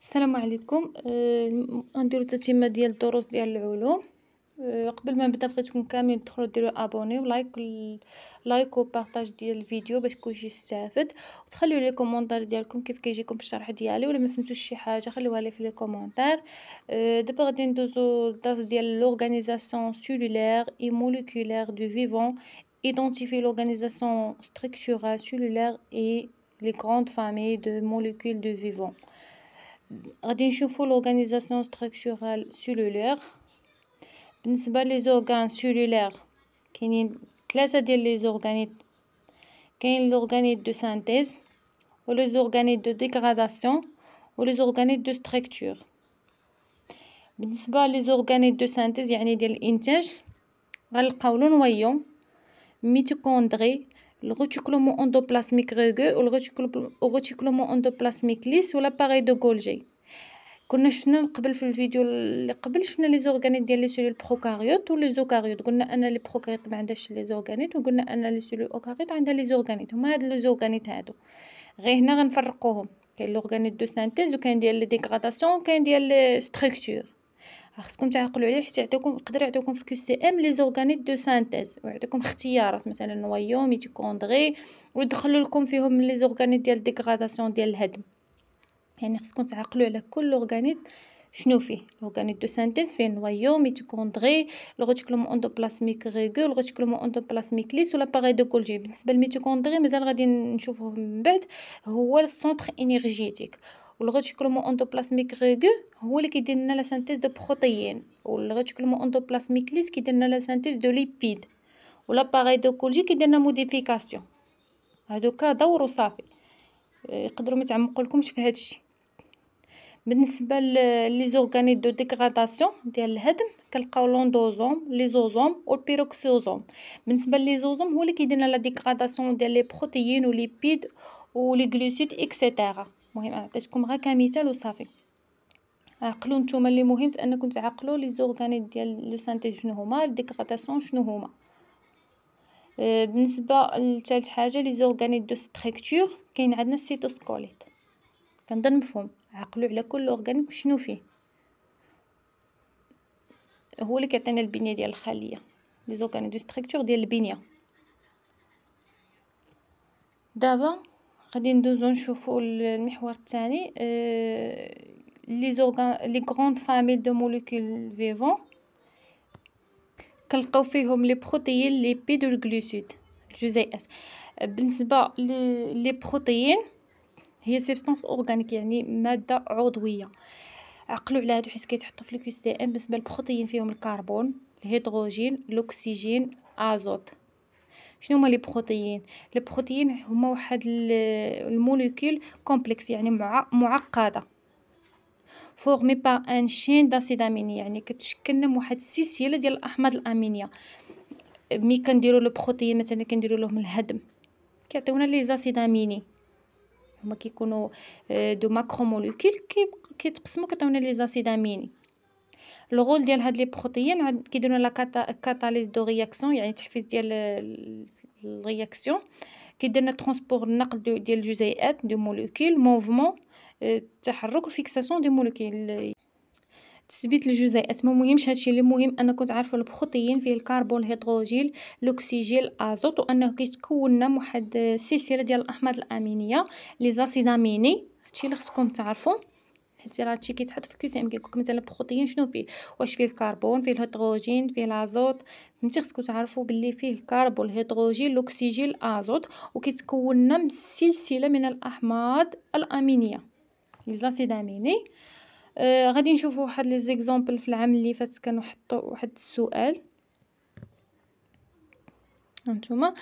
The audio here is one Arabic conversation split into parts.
السلام عليكم آه، غنديرو آه تتمه ديال الدروس ديال العلوم آه قبل ما نبدا بغيتكم كاملين تدخلوا ديروا ابوني ولايك لايك وبارطاج ديال الفيديو باش كلشي يستافد وتخليو لي كومونتير ديالكم كيف كيجيكم الشرح ديالي ولا ما فهمتوش شي حاجه خليوها لي في لي كومونتير آه دابا غادي ندوزو للدرس ديال لورغانيزاسيون سيلولير اي موليكولير دو فيفون identifier لورغانيزاسيون structurelle سيلولير اي لي grandes فامي دو molécules دو فيفون Nous l'organisation structurelle cellulaire. les organes cellulaires qui sont les organes de synthèse, les organes de dégradation ou les organes de structure. sont les organes de synthèse qui sont les mitochondries. الغوتيكلومون اندوبلازميك غوغو والغوتيكلومون اندوبلازميك ليس باغي دو جولجي كنا شفنا قبل في الفيديو اللي قبل شفنا لي زورغانيت ديال لي سيلول بروكاريوت ولي زوكاريوت قلنا ان لي بروكاريوت ما عندهاش لي زورغانيت وقلنا ان لي سيلول اوكاريوت عندها لي زورغانيت هما هاد لي زورغانيت هادو غير هنا غنفرقوهم كاين لورغانيت دو سانتيز وكاين ديال لي ديغراداسيون وكاين ديال لي ستركتور خصكم تعقلوا عليه حيت يعطيكم يقدر يعطيكم في الكيو سي ام لي زورغانيت دو سانتيز ويعطيكم اختيارات مثلا نويو ميتوكوندري ويدخلوا لكم فيهم لي زورغانيت ديال ديغراداسيون ديال الهدم يعني خصكم تعقلوا على كل اورغانيت شنو فيه اورغانيت دو سانتيز فيه نويو ميتوكوندري الغوتيكلوم اندوبلازميك ريغول الغوتيكلوم اندوبلازميك ليس ولا باغي دو كولجي بالنسبه للميتوكوندري مازال غادي نشوفوه من بعد هو السونتر انرجيتيك والغوتيكلومون اندوبلازميك ريغو هو اللي كيدير لنا لا سانتيز دو بروتيين والغوتيكلومون اندوبلازميك ليس كيدير لنا لا سانتيز دو ليبيد ولاباري دو كولجي كيدير لنا موديفيكاسيون كا دور وصافي آه، يقدروا ما تعمقوا لكمش في هادشي بالنسبه لي زورغانيت دو ديغراداسيون ديال الهدم كنلقاو لوندوزوم لي زوزوم والبيروكسيوزوم بالنسبه لي زوزوم هو اللي كيدير لنا لا ديغراداسيون ديال لي بروتيين وليبيد ولي غلوسيد اكسيتيرا مهم انا عطيتكم غير كمثال وصافي عقلوا نتوما اللي مهم انكم تعقلوا لي زورغانيت ديال لو سانتي شنو هما الديكراتاسيون شنو هما أه، بالنسبه لثالث حاجه لي زورغانيت دو ستركتور كاين عندنا السيتوسكوليت كنظن مفهوم عقلوا على كل اورغانيك شنو فيه هو اللي كيعطينا البنيه ديال الخليه لي زورغانيت دو ستركتور ديال البنيه دابا غادي ندوزو نشوفو المحور الثاني آه، لي زورغان لي غروند فامي دو موليكول فيفون كنلقاو فيهم لي بروتيين لي بي دو الجلوسيد الجزيئات بالنسبه لي بروتيين هي سيبستانس اورغانيك يعني ماده عضويه عقلوا على هادو حيت كيتحطوا في كيس سي ام بالنسبه للبروتيين فيهم الكربون الهيدروجين الاكسجين ازوت شنو هما لي بروتيين بروتيين هما واحد الموليكول كومبلكس يعني معقده فورمي با ان شين داسيد اميني يعني كتشكلنا من واحد السلسله ديال الاحماض الامينيه مي كنديروا لو بروتيين مثلا كنديروا لهم الهضم كيعطيونا لي زاسيد اميني هما كيكونوا آه، دو ماكرو موليكول كيتقسموا كيعطيونا لي زاسيد اميني الغول ديال هاد لي بروتيين كيديروا لا كاتاليز دو رياكسيون يعني تحفيز ديال الرياكسيون كيدير لنا ترونسبور النقل ديال الجزيئات دو مولوكيل موفمون آه، التحرك وفيكساسيون دو مولوكيل تثبيت الجزيئات ما مهمش هادشي اللي مهم انكم تعرفوا البروتيين فيه الكربون الهيدروجين الاكسجين الازوت وانه كيتكون لنا واحد السلسله ديال الاحماض الامينيه لي زاسيد اميني هادشي اللي خصكم تعرفوا حيت راه هادشي كيتحط في الكيسيم كيقولك مثلا بخوطيين شنو فيه واش فيه الكربون فيه الهيدروجين فيه لازوت فهمتي خصكم تعرفوا باللي فيه الكربون الهيدروجين الاكسجين الازوت وكيتكون لنا من سلسله من الاحماض الامينيه لي زاسيد اميني آه غادي نشوفوا واحد لي زيكزامبل في العام اللي فات كانوا حطوا واحد السؤال هانتوما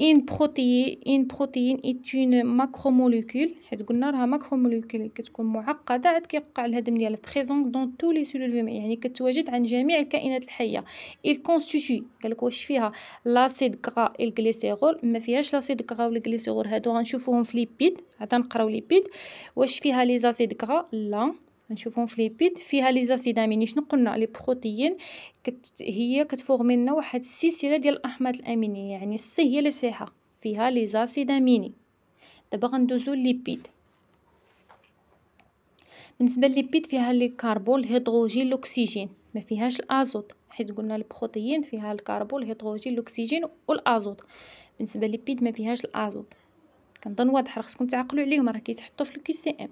ان بروتيين ان بروتيين ايتون ماكروموليكول حيت قلنا راها ماكروموليكول كتكون معقده عاد كيوقع الهدم ديالها بريزون دون تو لي سيلول فيمي يعني كتواجد عند جميع الكائنات الحيه ال كونستيتي قالك واش فيها لاسيد غرا الجليسيرول ما فيهاش لاسيد غرا والجليسيرول هادو غنشوفوهم في ليبيد عاد نقراو ليبيد واش فيها لي زاسيد غرا لا نشوفهم في ليبيد فيها لي زاسيد اميني شنو قلنا لي بروتيين كت هي كتفورمي لنا واحد السلسله ديال الاحماض الامينيه يعني السي هي اللي صحيحه فيها لي زاسيد اميني دابا غندوزو ليبيد بالنسبه لليبيد فيها لي كاربون الهيدروجين الاكسجين ما فيهاش الازوت حيت قلنا البروتيين فيها الكربون الهيدروجين الاكسجين والازوت بالنسبه لليبيد ما فيهاش الازوت كنظن واضح راه خصكم تعقلوا عليهم راه كيتحطوا في الكي سي ام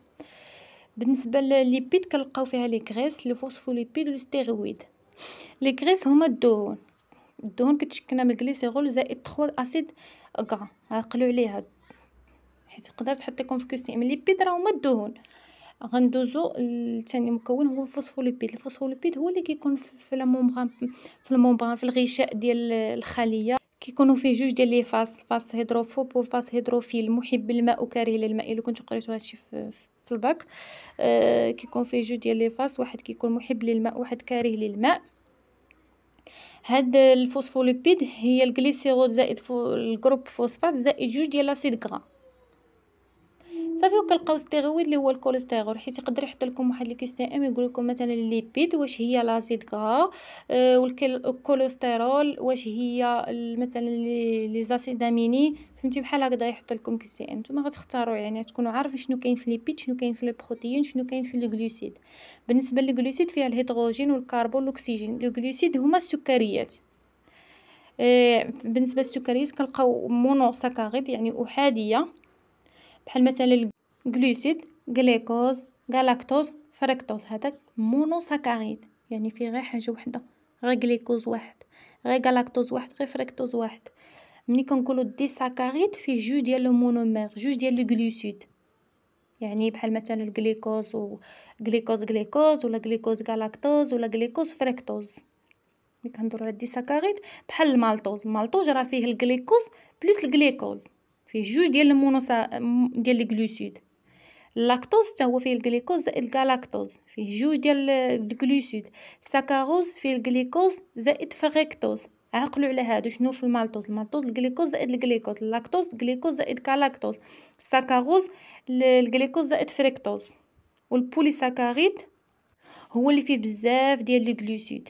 بالنسبه لليبيد كنلقاو فيها لي غريس الفوسفوليبيد والستيرويد لي غريس هما الدهون الدهون كتشكلنا من الكليسيرول زائد 3 اسيد غرا عقلوا عليها حيت تقدر تحط لكم في كيسي من ليبيد راه هما الدهون غندوزو لتاني مكون هو الفوسفوليبيد الفوسفوليبيد هو اللي كيكون في لامومبغان في الممبران في الغشاء ديال الخليه كيكونوا فيه جوج ديال لي فاس فاس هيدروفوب وفاس هيدروفيل محب للماء وكاره للماء الا كنتو قريتو هادشي في في الباك آه كيكون فيه جوج ديال لي فاس واحد كيكون محب للماء واحد كاره للماء هاد الفوسفوليبيد هي الجليسيرول زائد فو الجروب فوسفات زائد جوج ديال لاسيد غرا صافي وكنلقاو ستيرويد اللي هو الكوليستيرول حيت يقدر يحط لكم واحد ام يقول لكم مثلا الليبيد واش هي لاسيد غرا آه والكوليسترول واش هي مثلا لي زاسيد اميني فهمتي بحال هكذا يحط لكم ام نتوما غتختاروا يعني تكونوا عارفين شنو كاين في الليبيد شنو كاين في البروتين شنو كاين في الجلوسيد بالنسبه للجلوسيد فيها الهيدروجين والكربون والاكسجين الجلوسيد هما السكريات آه، بالنسبه للسكريات كنلقاو مونوساكاريد يعني احاديه بحال مثلا الجلوسيد غليكوز غالاكتوز فركتوز هذاك مونوساكاريد يعني فيه غير حاجه وحده غير غليكوز واحد غير غالاكتوز واحد غير فركتوز واحد ملي كنقولوا دي ساكاريد فيه جوج ديال المونومير جوج ديال الجلوسيد يعني بحال مثلا الجليكوز و غليكوز ولا غليكوز غالاكتوز ولا غليكوز فركتوز ملي كندورو على الديساكاريد بحال المالطوز المالطوز راه فيه الجليكوز بلس الجليكوز فيه جوج ديال المونوسا ديال الجلوسيد اللاكتوز حتى هو فيه الجليكوز زائد الجلاكتوز فيه جوج ديال الجلوسيد الساكاروز فيه الجليكوز زائد فريكتوز عقلوا على هادو شنو في المالتوز المالتوز الجليكوز زائد الجليكوز اللاكتوز الجليكوز زائد كالاكتوز الساكاروز الجليكوز زائد فريكتوز والبوليساكاريد هو اللي فيه بزاف ديال الجلوسيد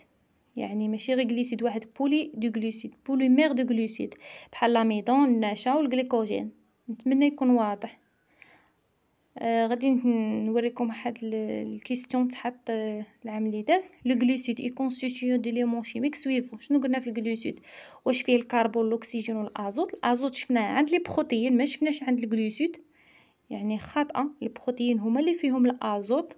يعني ماشي غير غليسيد واحد بولي دو غليسيد بوليمير دو غليسيد بحال لاميدون النشا والغليكوجين نتمنى يكون واضح آه غادي نوريكم واحد الكيستيون تحط آه، العام اللي داز لو غليسيد اي كونستيتيو دو ليمون شيميك سويفو شنو قلنا في الغليسيد واش فيه الكربون والاكسجين والازوت الازوت شفناه عند لي بروتيين ما شفناش عند الغليسيد يعني خاطئه البروتيين هما اللي فيهم الازوت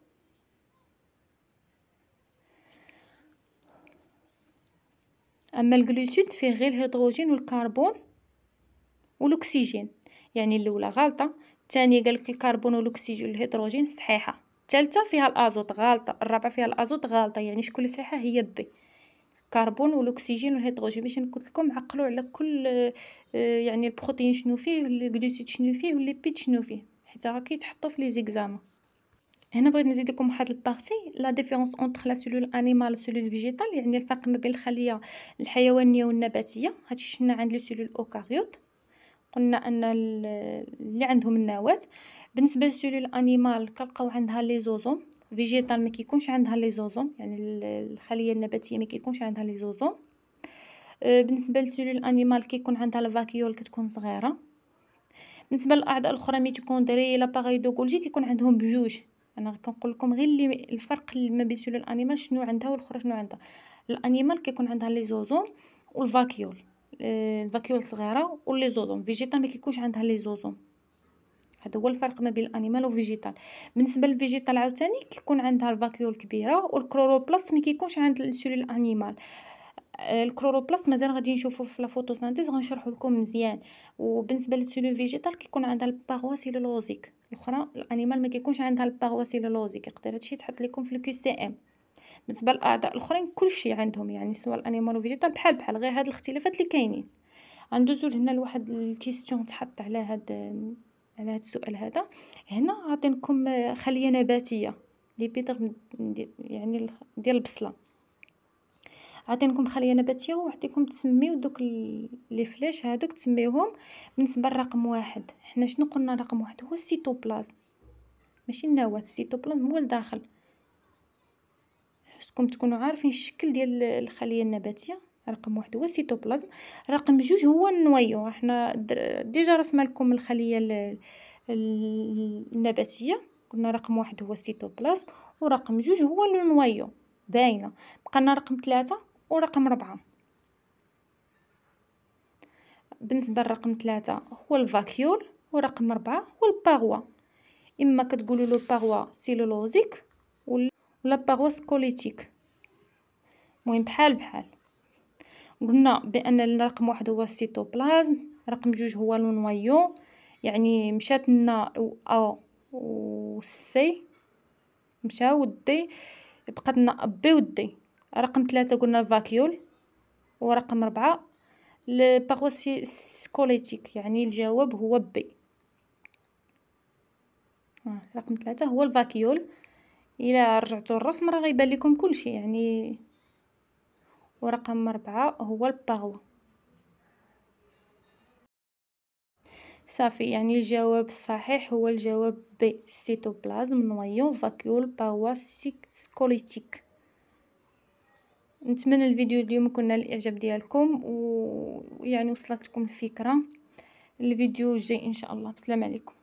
أما الجلوسيد فيه غير الهيدروجين والكربون والأكسجين يعني الأولى غلطة الثانية قالك الكربون والأكسجين والهيدروجين صحيحة الثالثة فيها الأزوت غلطة الرابعة فيها الأزوت غلطة يعني شكون اللي صحيحة هي بي الكربون والاكسجين والهيدروجين باش قلت لكم عقلوا على كل يعني البروتين شنو فيه الجلوسيد شنو فيه والليبيد شنو فيه حيت راه كيتحطوا في لي زيكزامون هنا بغيت نزيد لكم واحد البارتي لا ديفيرونس اونتر لا سيلول انيمال سيلول فيجيتال يعني الفرق ما بين الخليه الحيوانيه والنباتيه هادشي شفنا عند لي سيلول اوكاريوت قلنا ان اللي عندهم النواه بالنسبه للسيلول انيمال كنلقاو عندها لي زوزوم فيجيتال ما كيكونش عندها لي زوزوم يعني الخليه النباتيه ما كيكونش عندها لي زوزوم أه، بالنسبه للسيلول انيمال كيكون عندها الفاكيول كتكون صغيره بالنسبه للاعضاء الاخرى ملي تكون دري لاباغي دو كولجي كيكون عندهم بجوج انا كنقول لكم غير اللي الفرق ما بين سلول الانيمال شنو عندها والاخرى شنو عندها الانيمال كيكون عندها لي زوزوم والفاكيول آه، الفاكيول صغيره واللي زوزوم فيجيتال ما كيكونش عندها لي زوزوم هذا هو الفرق ما بين الانيمال وفيجيتال بالنسبه للفيجيتال عاوتاني كيكون عندها الفاكيول كبيره والكلوروبلاست ما كيكونش عند السيلول الانيمال آه، الكلوروبلاست مازال غادي نشوفو في لا فوتوسينتيز غنشرحو لكم مزيان وبالنسبه للسلول فيجيتال كيكون عندها الباغوا سيلولوزيك الاخرى الانيمال ما كيكونش عندها الباغوا لوزي كيقدر هادشي تحط لكم في الكيو سي ام بالنسبه للاعضاء الاخرين كلشي عندهم يعني سواء الانيمال وفيجيتال بحال بحال غير هاد الاختلافات اللي كاينين غندوزو لهنا لواحد الكيستيون تحط على هاد على هاد السؤال هذا هنا عاطينكم خليه نباتيه لي بيتر يعني ديال البصله عطينكم خليه نباتيه وعطيكم تسميو دوك لي فليش هادوك تسميوهم بالنسبه لرقم واحد حنا شنو قلنا رقم واحد هو السيتوبلازم ماشي النواه السيتوبلازم هو الداخل خصكم تكونوا عارفين الشكل ديال الخليه النباتيه رقم واحد هو السيتوبلازم رقم جوج هو النويو حنا ديجا رسمنا لكم الخليه النباتيه قلنا رقم واحد هو السيتوبلازم ورقم جوج هو النويو باينه بقى لنا رقم ثلاثة ورقم ربعة بالنسبة لرقم ثلاثة هو الفاكيول ورقم ربعة هو الباغوا إما كتقولوا له باغوا سيلولوزيك ولا باغوا سكوليتيك مهم بحال بحال قلنا بأن رقم واحد هو السيتوبلازم رقم جوج هو لو يعني مشات لنا أ و سي مشاو الدي بقات لنا بي و رقم ثلاثة قلنا الفاكيول ورقم ربعة الباغوا سكوليتيك يعني الجواب هو بي آه، رقم ثلاثة هو الفاكيول إلى رجعتوا الرسم راه غيبان لكم كلشي يعني ورقم ربعة هو الباغو صافي يعني الجواب الصحيح هو الجواب بي سيتوبلازم نويون فاكيول باغوا سكوليتيك نتمنى الفيديو اليوم يكون نال الاعجاب ديالكم ويعني وصلت لكم الفكره الفيديو الجاي ان شاء الله السلام عليكم